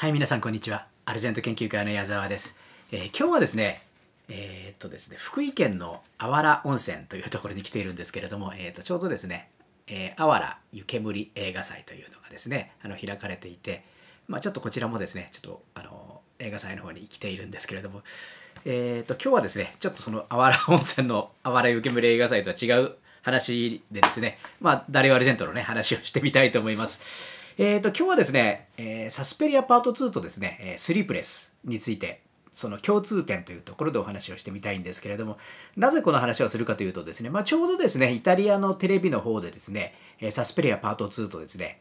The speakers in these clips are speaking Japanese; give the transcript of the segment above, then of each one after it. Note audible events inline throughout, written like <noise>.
はい皆さんこんにちはアルジェント研究会の矢沢です、えー、今日はですねえー、っとですね福井県のあわら温泉というところに来ているんですけれども、えー、っとちょうどですね、えあわら湯煙映画祭というのがですねあの開かれていてまあ、ちょっとこちらもですねちょっとあの映画祭の方に来ているんですけれどもえっと今日はですねちょっとそのあわら温泉の <laughs> あわら湯煙映画祭とは違う話でですねまあダレオ・アルジェントのね話をしてみたいと思います。えっ、ー、と、今日はですね、えー、サスペリアパート2とですね、えスリープレスについて、その共通点というところでお話をしてみたいんですけれども、なぜこの話をするかというとですね、まあ、ちょうどですね、イタリアのテレビの方でですね、サスペリアパート2とですね、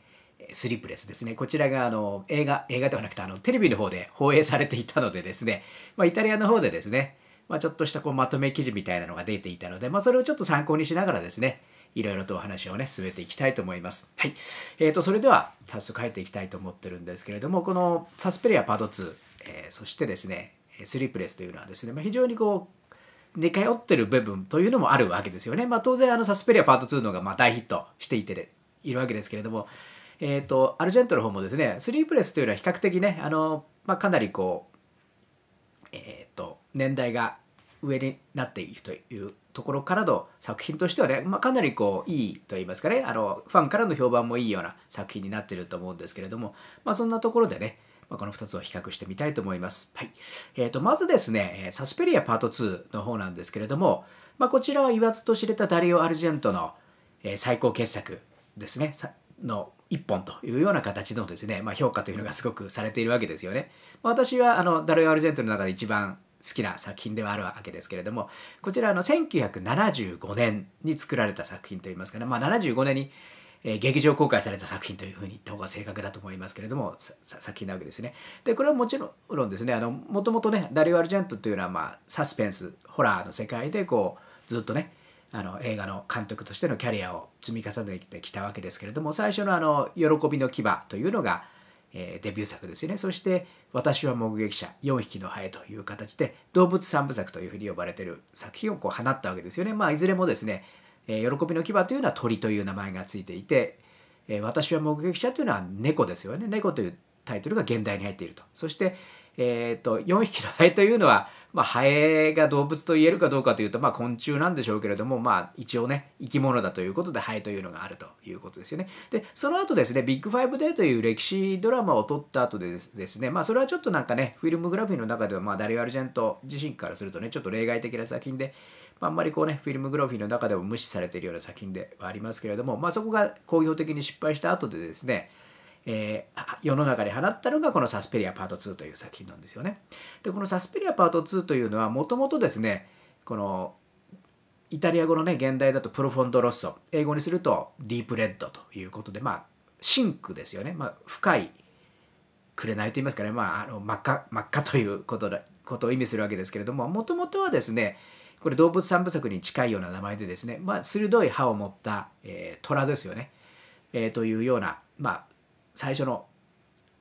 スリープレスですね。こちらがあの映画、映画ではなくてあのテレビの方で <laughs> 放映されていたのでですね、まあ、イタリアの方でですね、まあ、ちょっとしたこうまとめ記事みたいなのが出ていたので、まあ、それをちょっと参考にしながらですね、いろいろとお話をね、進めていきたいと思います。はい。えっ、ー、と、それでは、早速入っていきたいと思ってるんですけれども、このサスペリアパート2、えー、そしてですね、スリープレスというのはですね、まあ、非常にこう、似通ってる部分というのもあるわけですよね。まあ、当然、あの、サスペリアパート2のがま大ヒットしていて、いるわけですけれども、えっ、ー、と、アルジェントの方もですね、スリープレスというのは比較的ね、あの、まあ、かなりこう、えっ、ー、と、年代が上になっていくというところからの作品としてはね、まあ、かなりこういいと言いますかねあのファンからの評判もいいような作品になってると思うんですけれども、まあ、そんなところでね、まあ、この2つを比較してみたいと思います。はいえー、とまずですねサスペリアパート2の方なんですけれども、まあ、こちらは言わずと知れたダリオ・アルジェントの最高傑作ですねの1本というような形のですね、まあ、評価というのがすごくされているわけですよね。まあ、私はあのダルアルジェントの中で一番好きな作品ではあるわけですけれどもこちらの1975年に作られた作品といいますかね、まあ、75年に、え劇場公開された作品というふうに言った方が正確だと思いますけれども作品なわけですね。でこれはもちろんですねもともとねダリオ・アルジェントというのは、まあ、サスペンスホラーの世界でこうずっとねあの映画の監督としてのキャリアを積み重ねてきたわけですけれども最初のあの「喜びの牙」というのが「えデビュー作ですよね。そして、私は目撃者、4匹のハエという形で、動物三部作というふうに呼ばれている作品をこう放ったわけですよね。まあ、いずれもですね、え喜びの牙というのは鳥という名前がついていて、え私は目撃者というのは猫ですよね。猫というタイトルが現代に入っていると。そして、えーと4匹のハエというのは、まあ、ハエが動物と言えるかどうかというと、まあ、昆虫なんでしょうけれども、まあ、一応ね、生き物だということで、ハエというのがあるということですよね。で、その後ですね、ビッグファイブデーという歴史ドラマを撮った後でですね、まあ、それはちょっとなんかね、フィルムグラフィーの中では、まあ、ダリオ・アルジェント自身からするとね、ちょっと例外的な作品で、まあ、んまりこうね、フィルムグラフィーの中でも無視されているような作品ではありますけれども、まあ、そこが工業的に失敗した後でですね、えー、世の中に放ったのがこのサスペリアパート2という作品なんですよね。で、このサスペリアパート2というのはもともとですね、このイタリア語のね、現代だとプロフォンドロッソ、英語にするとディープレッドということで、まあ、シンクですよね。まあ、深い紅と言いますかね、まあ、あの真っ赤、真っ赤ということだことを意味するわけですけれども、もともとはですね、これ動物三部作に近いような名前でですね、まあ、鋭い歯を持った、えー、虎ですよね、えー、というような、まあ、最初の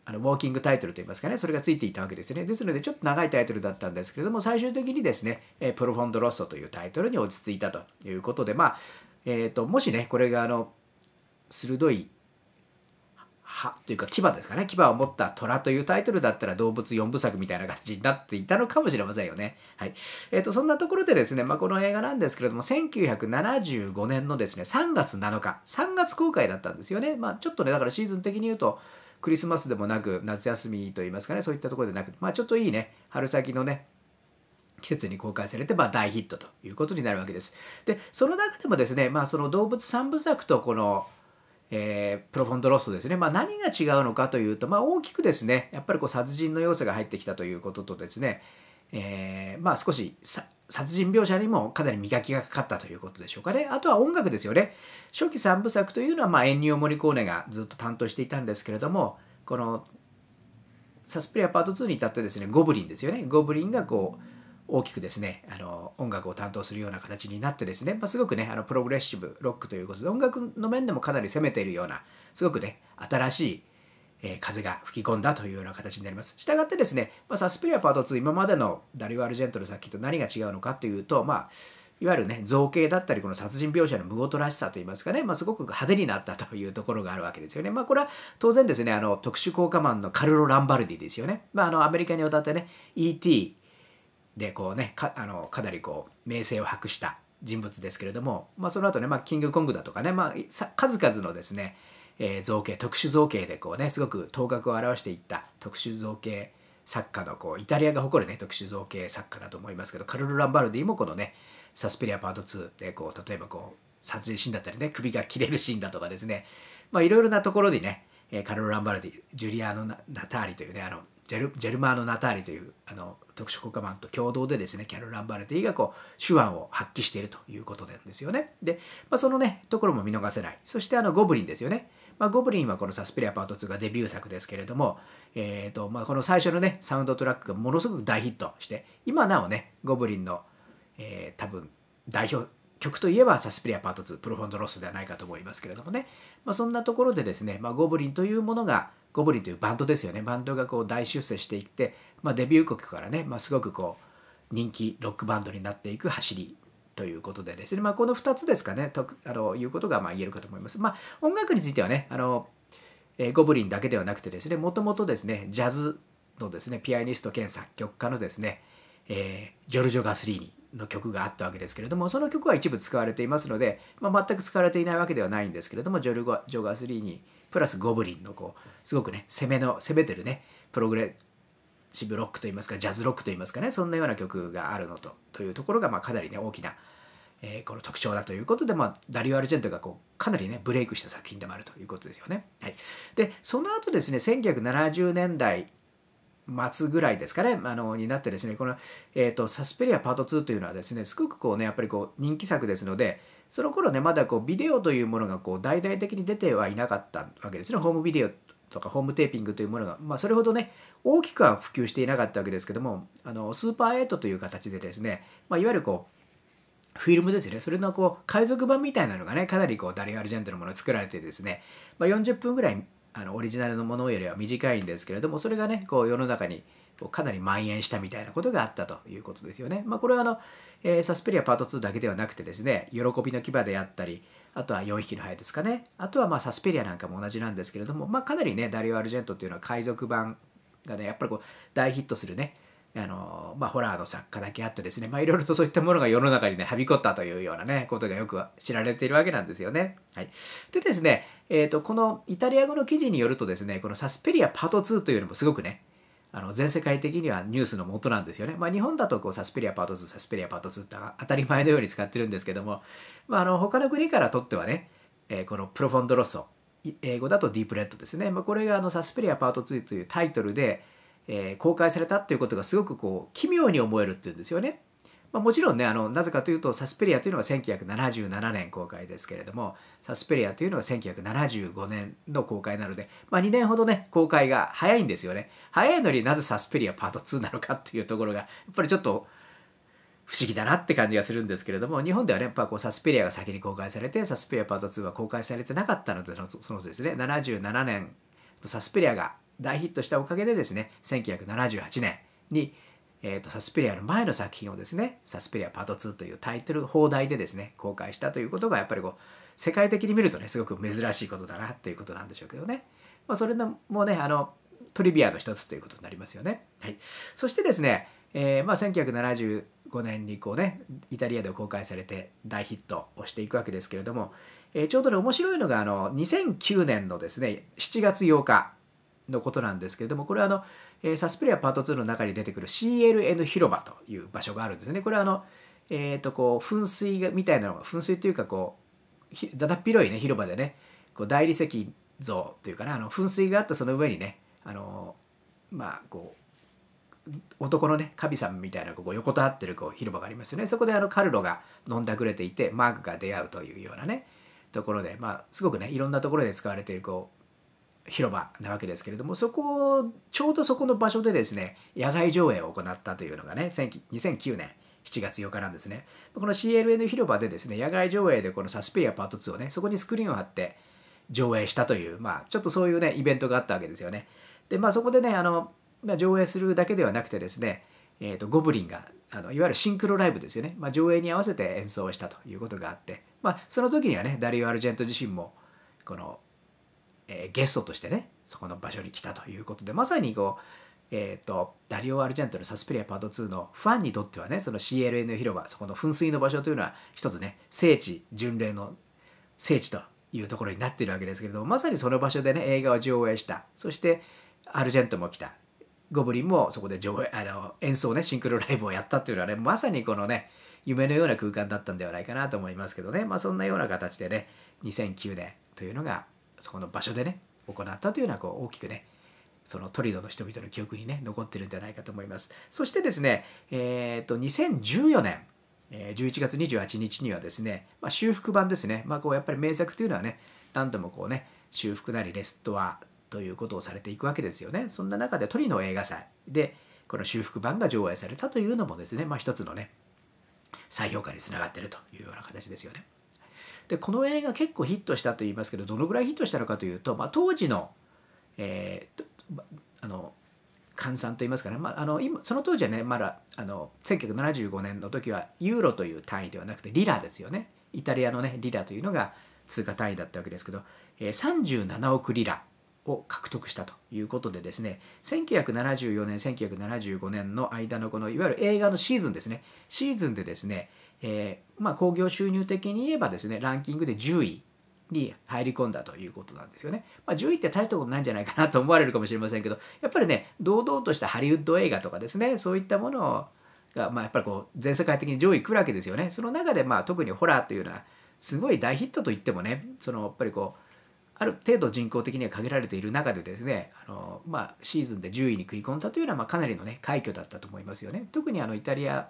あのウォーキングタイトルといいますかね、それがついていたわけですね。ですので、ちょっと長いタイトルだったんですけれども、最終的にですね、えプロフォンドロストというタイトルに落ち着いたということで、まあ、えーと、ともしね、これがあの鋭い歯というか牙ですかね牙を持った虎というタイトルだったら動物4部作みたいな感じになっていたのかもしれませんよね。はいえーと、そんなところでですね、まあ、この映画なんですけれども1975年のですね3月7日3月公開だったんですよね。まあ、ちょっとねだからシーズン的に言うとクリスマスでもなく夏休みといいますかねそういったところでなく、まあ、ちょっといいね春先のね季節に公開されて、まあ、大ヒットということになるわけです。でその中でもですね、まあ、その動物3部作とこのえー、プロフォンドロストですね、まあ、何が違うのかというと、まあ、大きくですねやっぱりこう殺人の要素が入ってきたということとですね、えー、まあ、少し殺人描写にもかなり磨きがかかったということでしょうかね。あとは音楽ですよね。初期3部作というのは、まあ、森コーネがずっと担当していたんですけれども、このサスプリアパート2に至ってですね、ゴブリンですよね。ゴブリンがこう、大きくですねあの音楽を担当するような形になってですね、まあ、すごくねあのプログレッシブロックということで音楽の面でもかなり攻めているようなすごくね新しいえー、風が吹き込んだというような形になります。したがってですね、まあ、サスペリアパート2、今までのダリオ・アルジェントの作品と何が違うのかというと、まあ、いわゆるね、造形だったり、この殺人描写の無事らしさといいますかね、まあ、すごく派手になったというところがあるわけですよね。まあ、これは当然ですね、あの、特殊効果マンのカルロ・ランバルディですよね。まあ、あの、アメリカに渡ってね、E.T. でこうねかあのかなりこう名声を博した人物ですけれども、まあ、その後ね、まあ、キングコングだとかね、まあ、数々のですね、えー、造形特殊造形でこうねすごく頭角を現していった特殊造形作家のこうイタリアが誇るね特殊造形作家だと思いますけどカルロ・ランバルディもこのねサスペリアパート2でこう例えばこう殺人シーンだったりね首が切れるシーンだとかですねいろいろなところにねカルロ・ランバルディジュリアーノ・ナターリというねあのジェルジェルマーノ・ナターリというあの特殊国家マンと共同でですねキャロル・ランバルティがこう手腕を発揮しているということなんですよね。で、まあ、そのねところも見逃せない。そしてあのゴブリンですよね。まあ、ゴブリンはこのサスペリアパート2がデビュー作ですけれども、えーとまあ、この最初のねサウンドトラックがものすごく大ヒットして今なおねゴブリンの、えー、多分代表曲といえばサスペリアパート2プロフォンドロスではないかと思いますけれどもね、まあ、そんなところでですね、まあ、ゴブリンというものがゴブリンというバンドですよねバンドがこう大出世していって、まあ、デビュー曲からね、まあ、すごくこう人気ロックバンドになっていく走りということでですね、まあ、この2つですかねとあのいうことがま言えるかと思います。まあ、音楽についてはねあの、えゴブリンだけではなくてですねもともとですねジャズのですねピアニスト兼作曲家のですね、えー、ジョルジョ・ガスリーニの曲があったわけですけれどもその曲は一部使われていますので、まあ、全く使われていないわけではないんですけれどもジョルジョ・ガスリーニプラスゴブリンのこうすごくね攻めの攻めてるねプログレッシブロックといいますかジャズロックといいますかねそんなような曲があるのとというところが、まあ、かなりね大きな、えー、この特徴だということで、まあ、ダリオ・アルジェントがこうかなりねブレイクした作品でもあるということですよね。はい、でその後ですね1970年代末ぐらいですかね、あのになってですね、この、えーと、サスペリアパート2というのはですね、すごくこうね、やっぱりこう人気作ですので、その頃ね、まだこうビデオというものがこう大々的に出てはいなかったわけですね、ホームビデオとかホームテーピングというものが、まあ、それほどね、大きくは普及していなかったわけですけども、あのスーパーエイトという形でですね、まあ、いわゆるこう、フィルムですね。それのこう、海賊版みたいなのがね、かなりこう、ダリアルジェントのものを作られてですね、まあ、40分ぐらいあのオリジナルのものよりは短いんですけれどもそれがねこう世の中にかなり蔓延したみたいなことがあったということですよね。まあ、これはあの、えー、サスペリアパート2だけではなくてですね「喜びの牙」であったりあとは4匹のハエですかねあとはまあサスペリアなんかも同じなんですけれども、まあ、かなりねダリオ・アルジェントっていうのは海賊版がねやっぱりこう大ヒットするねあのまあ、ホラーの作家だけあってですね、まあ、いろいろとそういったものが世の中にね、はびこったというようなね、ことがよく知られているわけなんですよね。はい。でですね、えー、と、このイタリア語の記事によるとですね、このサスペリアパート2というのもすごくね、あの全世界的にはニュースの元なんですよね。まあ、日本だとこうサスペリアパート2、サスペリアパート2って当たり前のように使ってるんですけども、まあ、あの他の国からとってはね、えー、このプロフォンドロッソ、英語だとディープレッドですね、まあ、これがあのサスペリアパート2というタイトルで、えー、公開されたっていうことがすごくこう奇妙に思えるっていうんですよね。まあ、もちろんねあのなぜかというとサスペリアというのは1977年公開ですけれどもサスペリアというのは1975年の公開なので、まあ、2年ほどね公開が早いんですよね早いのになぜサスペリアパート2なのかっていうところがやっぱりちょっと不思議だなって感じがするんですけれども日本ではねやっぱこうサスペリアが先に公開されてサスペリアパート2は公開されてなかったのでそのですね77年サスペリアが大ヒットしたおかげでですね、1978年に、えーと、サスペリアの前の作品をですね、サスペリアパート2というタイトル放題でですね、公開したということがやっぱりこう、世界的に見るとね、すごく珍しいことだなということなんでしょうけどね。まあ、それのもね、あの、トリビアの一つということになりますよね。はい。そしてですね、えー、まあ1975年にこうね、イタリアで公開されて大ヒットをしていくわけですけれども、えー、ちょうどね、面白いのがあの、2009年のですね、7月8日、のことなんですけれども、これはあの、えサスペリアパート2の中に出てくる CLN 広場という場所があるんですね。これはあの、えっ、ー、と、こう、噴水みたいなのが、噴水というかこう、だだっ広いね、広場でね、こう大理石像というかな、あの噴水があったその上にね、あの、まあ、こう、男のね神さんみたいなこう横たわってるこう広場がありますよねそこであのカルロが飲んだくれていてマークが出会うというようなねところで、まあ、すごくねいろんなところで使われているこう、広場なわけですけれどもそこをちょうどそこの場所でですね野外上映を行ったというのがね2009年7月8日なんですねこの CLN 広場でですね野外上映でこのサスペリアパート2をねそこにスクリーンを貼って上映したというまあちょっとそういうねイベントがあったわけですよねでまあそこでねあの上映するだけではなくてですね、えーと、とゴブリンがあのいわゆるシンクロライブですよね、まあ、上映に合わせて演奏したということがあって、まあ、その時にはねダリオ・アルジェント自身もこのえー、ゲストとしてねそこの場所に来たということでまさにこうえーと、ダリオ・アルジェントのサスペリアパート2のファンにとってはねその CLN 広場そこの噴水の場所というのは一つね聖地巡礼の聖地というところになっているわけですけれどもまさにその場所でね映画を上映したそしてアルジェントも来たゴブリンもそこで上映あの演奏ねシンクロライブをやったっていうのはねまさにこのね夢のような空間だったんではないかなと思いますけどねまあそんなような形でね2009年というのがそこの場所でね行ったというのはこう大きくねそのトリドの人々の記憶にね残ってるんじゃないかと思いますそしてですねえっ、ー、と2014年11月28日にはですね、まあ、修復版ですね、まあ、こうやっぱり名作というのはね何度もこうね修復なりレストアということをされていくわけですよねそんな中でトリノ映画祭でこの修復版が上映されたというのもですね、まあ、一つのね再評価につながってるというような形ですよね。でこの映画結構ヒットしたと言いますけどどのぐらいヒットしたのかというと、まあ、当時の,、えー、あの換算といいますかね、まあ、あの今その当時はねまだあの1975年の時はユーロという単位ではなくてリラですよねイタリアのねリラというのが通貨単位だったわけですけど、えー、37億リラを獲得したということでですね1974年1975年の間のこのいわゆる映画のシーズンですねシーズンでですねえー、まあ、興行収入的に言えばですねランキングで10位に入り込んだということなんですよね。まあ、10位って大したことないんじゃないかなと思われるかもしれませんけどやっぱりね堂々としたハリウッド映画とかですねそういったものが、まあ、やっぱりこう全世界的に上位来るわけですよね。その中で、まあ、特にホラーというのはすごい大ヒットといってもねそのやっぱりこうある程度人口的には限られている中でですねあの、まあ、シーズンで10位に食い込んだというのは、まあ、かなりの、ね、快挙だったと思いますよね。特にあのイタリア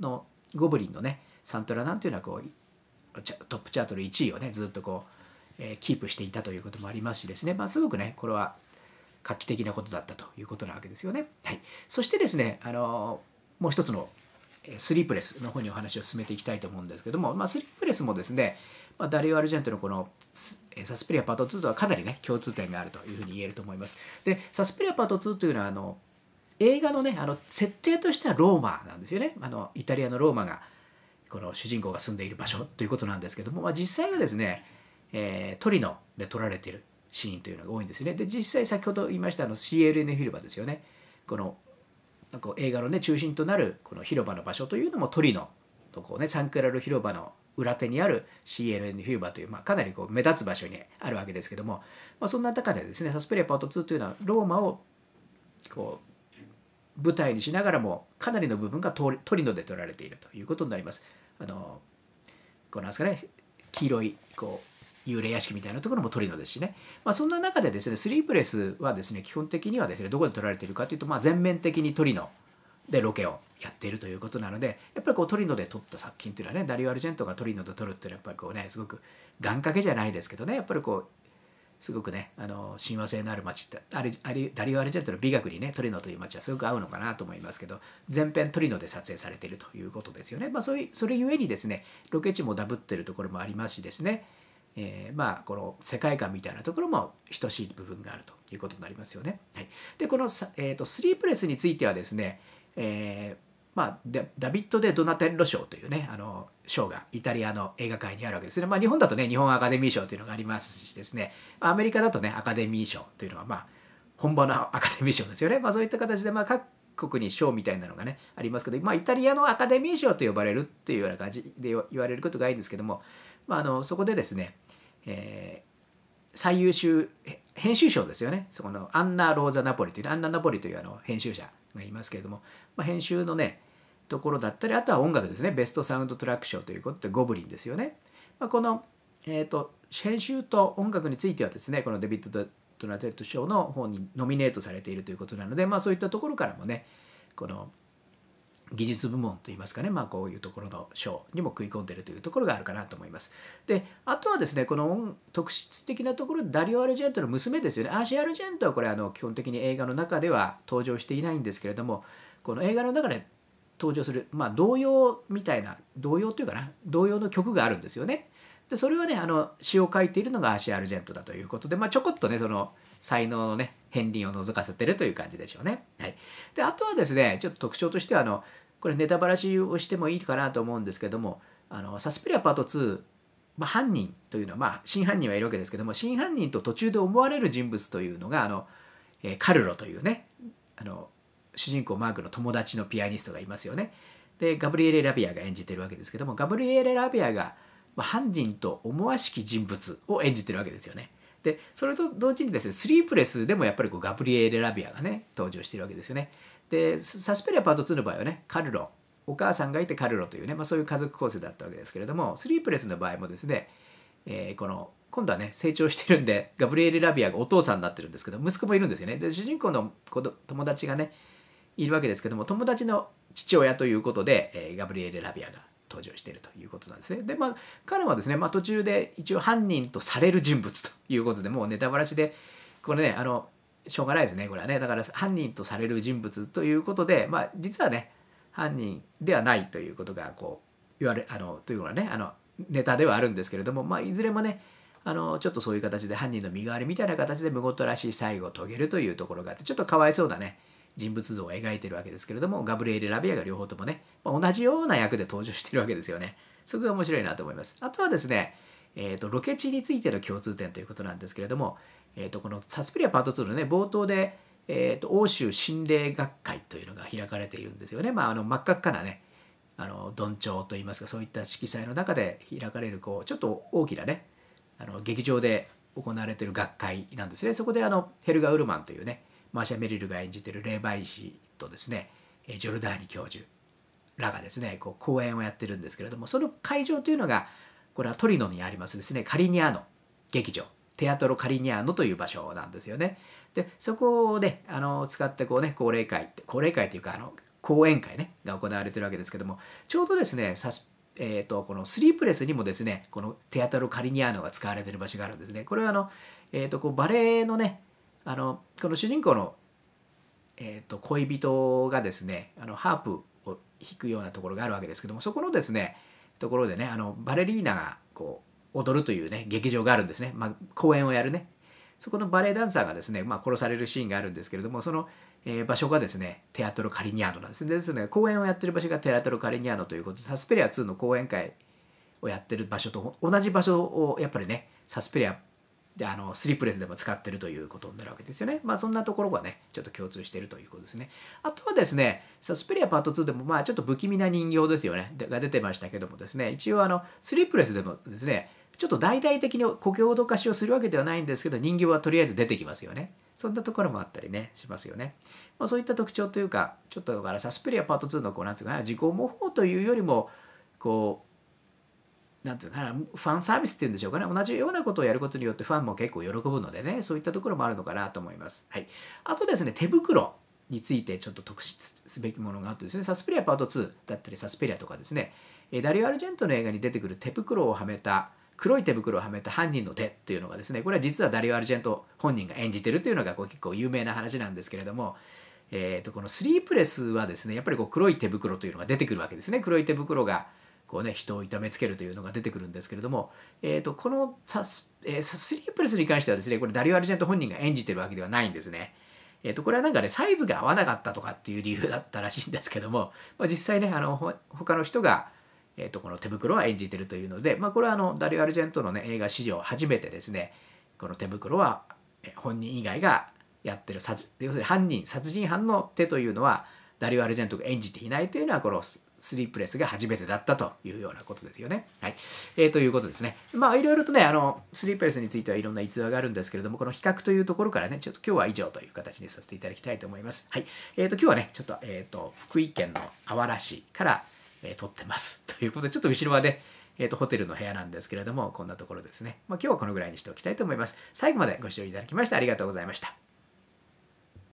のゴブリンのねサントラなんていうのはこうトップチャートの1位をねずっとこう、えー、キープしていたということもありますしですね、まあ、すごくねこれは画期的なことだったということなわけですよね。はい、そしてですね、あのもう一つのスリープレスの方にお話を進めていきたいと思うんですけども、まあ、スリープレスもですね、まあ、ダリオ・アルジェントのこのサスペリアパート2とはかなりね共通点があるというふうに言えると思います。でサスペリアパート2というのはあの映画のねあの設定としてはローマなんですよねあのイタリアのローマがこの主人公が住んでいる場所ということなんですけども、まあ、実際はですね、えー、トリノで撮られてるシーンというのが多いんですよね。で実際先ほど言いましたあの CLN 広場ですよね。このなんか映画の、ね、中心となるこの広場の場所というのもトリノとこう、ね、サンクラル広場の裏手にある CLN 広場という、まあ、かなりこう目立つ場所にあるわけですけども、まあ、そんな中でですねサスペリアパート2というのはローマをこう舞台にしながらもかなりの部分がトリノで撮られているということになります。あのこうなんですかね黄色いこう幽霊屋敷みたいなところもトリノですしね、まあ、そんな中でですねスリープレスはですね基本的にはですねどこで撮られているかというと、まあ、全面的にトリノでロケをやっているということなのでやっぱりこうトリノで撮った作品っていうのはねダリオ・アルジェントがトリノで撮るっていうのはやっぱりこうねすごく願掛けじゃないですけどねやっぱりこうすごくねあの親和性のある町ってあれあれダリオ・アルジェントの美学にねトリノという町はすごく合うのかなと思いますけど全編トリノで撮影されているということですよね、まあ、そういうそれゆえにですねロケ地もダブってるところもありますしですね、えー、まあこの世界観みたいなところも等しい部分があるということになりますよね。はい、でこの、えーと、とスリープレスについてはですね、えーまあ、ダビッド・デ・ドナテッロ賞というねあの賞がイタリアの映画界にあるわけですね、まあ、日本だとね日本アカデミー賞というのがありますしですねアメリカだとねアカデミー賞というのはまあ本場のアカデミー賞ですよね、まあ、そういった形でまあ各国に賞みたいなのがねありますけど、まあ、イタリアのアカデミー賞と呼ばれるっていうような感じで言われることがいいんですけども、まあ、あのそこでですね、えー、最優秀編集賞ですよねそこのアンナ・ローザ・ナポリというアンナ・ナポリというあの編集者がいますけれども、まあ、編集のねところだったりあとは音楽ですねベストサウンドトラック賞ということでゴブリンですよね、まあ、この、えーと、編集と音楽についてはですねこのデビッド・ドナテッド賞の方にノミネートされているということなので、まあ、そういったところからもねこの技術部門といいますかね、まあ、こういうところの賞にも食い込んでいるというところがあるかなと思います。であとはですねこの特質的なところダリオ・アルジェントの娘ですよねアーシー・アルジェントはこれあの基本的に映画の中では登場していないんですけれどもこの映画の中で登場する、まあ、童謡みたいな童謡というかな童謡の曲があるんですよね。でそれはねあの詩を書いているのがアシアルジェントだということで、まあ、ちょこっとねその才能のね片鱗を覗かせてるという感じでしょうね。はい、であとはですねちょっと特徴としてはあのこれネタバラシをしてもいいかなと思うんですけどもあのサスペリアパート2、まあ、犯人というのは、まあ、真犯人はいるわけですけども真犯人と途中で思われる人物というのがあの、えー、カルロというねあの主人公マークの友達のピアニストがいますよね。でガブリエレ・ラビアが演じてるわけですけどもガブリエレ・ラビアが犯人と思わしき人物を演じてるわけですよね。でそれと同時にですねスリープレスでもやっぱりこうガブリエレ・ラビアがね登場してるわけですよね。でサスペリアパート2の場合はねカルロお母さんがいてカルロというね、まあ、そういう家族構成だったわけですけれどもスリープレスの場合もですね、えー、この今度はね成長してるんでガブリエレ・ラビアがお父さんになってるんですけど息子もいるんですよね。で主人公の子友達がねいるわけですけども友達の父親ということで、えー、ガブリエル・ラビアが登場しているということなんですね。でまあ彼はですね、まあ、途中で一応犯人とされる人物ということでもうネタバラシでこれねあのしょうがないですねこれはねだから犯人とされる人物ということでまあ実はね犯人ではないということがこう言われあのというのはねあのネタではあるんですけれども、まあ、いずれもねあのちょっとそういう形で犯人の身代わりみたいな形でむごとらしい最後を遂げるというところがあってちょっとかわいそうなね人物像を描いてるわけですけれどもガブリエル・ラビアが両方ともね、まあ、同じような役で登場してるわけですよねそこが面白いなと思いますあとはですね、えーと、ロケ地についての共通点ということなんですけれども、えーと、このサスペリアパート2のね冒頭で、えーと、欧州心霊学会というのが開かれているんですよね、まあ、あの真っ赤っかなねあのどんちょうといいますかそういった色彩の中で開かれるこうちょっと大きなねあの劇場で行われている学会なんですねそこであのヘルガ・ウルマンというねマーシャ・メリルが演じてる霊媒師とですねジョルダーニ教授らがですねこう講演をやってるんですけれどもその会場というのがこれはトリノにありますですねカリニアーノ劇場テアトロ・カリニアーノという場所なんですよね。でそこをねあの使ってこうね高齢会って高齢会というかあの講演会ねが行われてるわけですけどもちょうどですねサスえーと、このスリープレスにもですねこのテアトロ・カリニアーノが使われてる場所があるんですね。これはあの、えーと、とこうバレエのねあのこの主人公の、えーと、恋人がですねあのハープを弾くようなところがあるわけですけどもそこのですねところでねあのバレリーナがこう踊るというね劇場があるんですね、まあ、公演をやるねそこのバレエダンサーがですね、まあ、殺されるシーンがあるんですけれどもその、えー、場所がですねテアトロ・カリニアーノなんですねですね公演をやってる場所がテアトロ・カリニアーノということでサスペリア2の講演会をやってる場所と同じ場所をやっぱりねサスペリアであのスリップレスでも使ってるということになるわけですよね。まあそんなところがね、ちょっと共通しているということですね。あとはですね、サスペリアパート2でもまあちょっと不気味な人形ですよね、が出てましたけどもですね、一応あのスリップレスでもですね、ちょっと大々的に故郷どかしをするわけではないんですけど、人形はとりあえず出てきますよね。そんなところもあったりね、しますよね。まあ、そういった特徴というか、ちょっとだからサスペリアパート2のこう、なんていうかな、自己模倣というよりも、こう、なんていうかなファンサービスっていうんでしょうかね同じようなことをやることによってファンも結構喜ぶのでねそういったところもあるのかなと思います。はい、あとですね手袋についてちょっと特筆すべきものがあってですねサスペリアパート2だったりサスペリアとかですねダリオ・アルジェントの映画に出てくる手袋をはめた黒い手袋をはめた犯人の手っていうのがですねこれは実はダリオ・アルジェント本人が演じてるというのがこう結構有名な話なんですけれどもえー、とこのスリープレスはですねやっぱりこう黒い手袋というのが出てくるわけですね黒い手袋がこうね、人を痛めつけるというのが出てくるんですけれども、えー、とこのサス,、えー、スリープレスに関してはですね、これダリオ・アルジェント本人が演じてるわけではないんですね。えー、とこれはなんかね、サイズが合わなかったとかっていう理由だったらしいんですけども、まあ、実際ね、あのほ他の人が、えー、とこの手袋は演じてるというので、まあ、これはあのダリオ・アルジェントの、ね、映画史上初めてですね、この手袋は本人以外がやってる殺要するに犯人殺人犯の手というのはダリオ・アルジェントが演じていないというのはこのスリープレスが初めてだったというようなことですよね。はい。えー、ということですね。まあ、いろいろとね、あの、スリープレスについてはいろんな逸話があるんですけれども、この比較というところからね、ちょっと今日は以上という形にさせていただきたいと思います。はい。えっ、ー、と、今日はね、ちょっと、えっ、ー、と、福井県のあわら市から、えー、撮ってます。ということで、ちょっと後ろはね、えっ、ー、と、ホテルの部屋なんですけれども、こんなところですね。まあ、今日はこのぐらいにしておきたいと思います。最後までご視聴いただきましてありがとうございました。